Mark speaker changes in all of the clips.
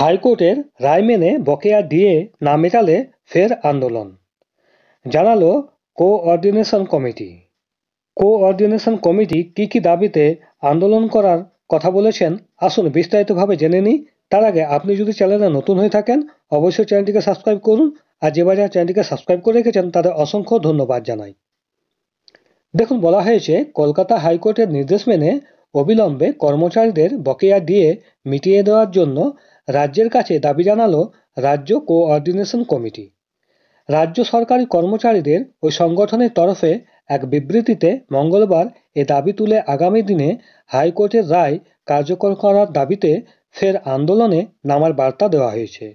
Speaker 1: হাইকোর্টের রায় মেনে বকেয়া ডিএ না মেটালে ফের আন্দোলন জানালো কোঅর্ডিনেশন কমিটি কোঅর্ডিনেশন কমিটি কি কি দাবিতে আন্দোলন করার কথা বলেছেন আসুন বিস্তারিতভাবে জেনে নিই তার আগে আপনি যদি চ্যানেলে নতুন হয়ে থাকেন অবশ্যই চ্যানেলটিকে সাবস্ক্রাইব করুন আর যে বাজার চ্যানেলটিকে সাবস্ক্রাইব করে রেখেছেন তাদের অসংখ্য ধন্যবাদ জানাই দেখুন বলা হয়েছে কলকাতা হাইকোর্টের নির্দেশ মেনে অবিলম্বে কর্মচারীদের বকেয়া দিয়ে মিটিয়ে দেওয়ার জন্য রাজ্যের কাছে দাবি জানালো রাজ্য কোঅর্ডিনেশন কমিটি রাজ্য সরকারি কর্মচারীদের ওই সংগঠনের তরফে এক বিবৃতিতে মঙ্গলবার এ দাবি তুলে আগামী দিনে হাইকোর্টের রায় কার্যকর করার দাবিতে ফের আন্দোলনে নামার বার্তা দেওয়া হয়েছে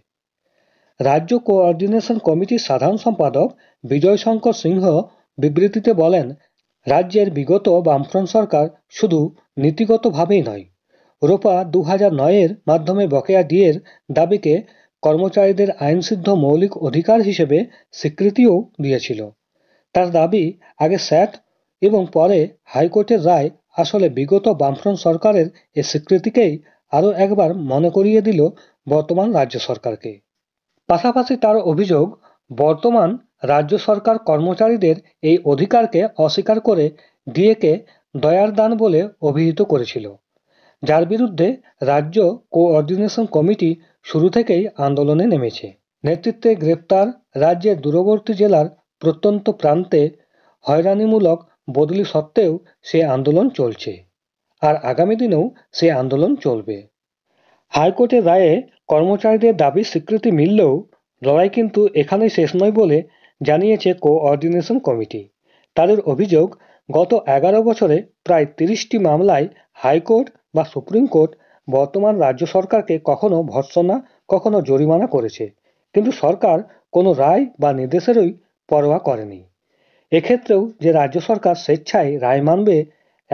Speaker 1: রাজ্য কোঅর্ডিনেশন কমিটির সাধারণ সম্পাদক বিজয় শঙ্কর সিংহ বিবৃতিতে বলেন রাজ্যের বিগত বামফ্রন্ট সরকার শুধু নীতিগতভাবেই নয় রোপা দু নয়ের মাধ্যমে বকেয়া ডিয়ের দাবিকে কর্মচারীদের আইনসিদ্ধ মৌলিক অধিকার হিসেবে স্বীকৃতিও দিয়েছিল তার দাবি আগে স্যাট এবং পরে হাইকোর্টের রায় আসলে বিগত বামফ্রন্ট সরকারের এ স্বীকৃতিকেই আরও একবার মনে করিয়ে দিল বর্তমান রাজ্য সরকারকে পাশাপাশি তার অভিযোগ বর্তমান রাজ্য সরকার কর্মচারীদের এই অধিকারকে অস্বীকার করে ডিএকে দয়ার দান বলে অভিহিত করেছিল যার বিরুদ্ধে রাজ্য কোঅর্ডিনেশন কমিটি শুরু থেকেই আন্দোলনে নেমেছে নেতৃত্বে গ্রেপ্তার রাজ্যের দূরবর্তী জেলার প্রত্যন্ত প্রান্তে হয়রানিমূলক বদলি সত্ত্বেও সে আন্দোলন চলছে আর আগামী দিনেও সে আন্দোলন চলবে হাইকোর্টের রায়ে কর্মচারীদের দাবি স্বীকৃতি মিললেও লড়াই কিন্তু এখানেই শেষ নয় বলে জানিয়েছে কোঅর্ডিনেশন কমিটি তাদের অভিযোগ গত এগারো বছরে প্রায় তিরিশটি মামলায় হাইকোর্ট বা সুপ্রিম কোর্ট বর্তমান রাজ্য সরকারকে কখনো ভর্সনা কখনো জরিমানা করেছে কিন্তু সরকার কোনো রায় বা নির্দেশেরই পরোয়া করেনি এক্ষেত্রেও যে রাজ্য সরকার স্বেচ্ছায় রায় মানবে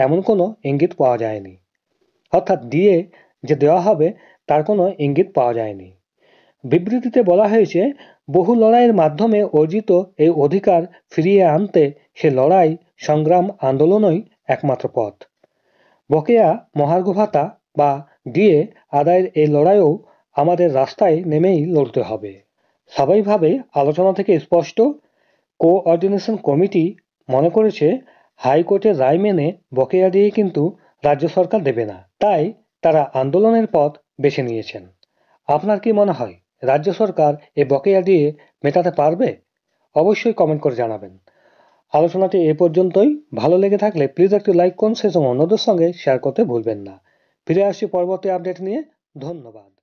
Speaker 1: এমন কোনো ইঙ্গিত পাওয়া যায়নি অর্থাৎ দিয়ে যে দেওয়া হবে তার কোনো ইঙ্গিত পাওয়া যায়নি বিবৃতিতে বলা হয়েছে বহু লড়াইয়ের মাধ্যমে অর্জিত এই অধিকার ফিরিয়ে আনতে সে লড়াই সংগ্রাম আন্দোলনই একমাত্র পথ বকেয়া মহার্ঘ ভাতা বা ডিএ আদায়ের এই লড়াইও আমাদের রাস্তায় নেমেই লড়তে হবে স্বাভাবিকভাবে আলোচনা থেকে স্পষ্ট কোঅর্ডিনেশন কমিটি মনে করেছে হাইকোর্টের রায় মেনে বকেয়া দিয়ে কিন্তু রাজ্য সরকার দেবে না তাই তারা আন্দোলনের পথ বেছে নিয়েছেন আপনার কি মনে হয় রাজ্য সরকার এ বকেয়া দিয়ে মেটাতে পারবে অবশ্যই কমেন্ট করে জানাবেন আলোচনাটি এ পর্যন্তই ভালো লেগে থাকলে প্লিজ একটি লাইক করুন সঙ্গে অন্যদের সঙ্গে শেয়ার করতে ভুলবেন না ফিরে আসছি পরবর্তী আপডেট নিয়ে ধন্যবাদ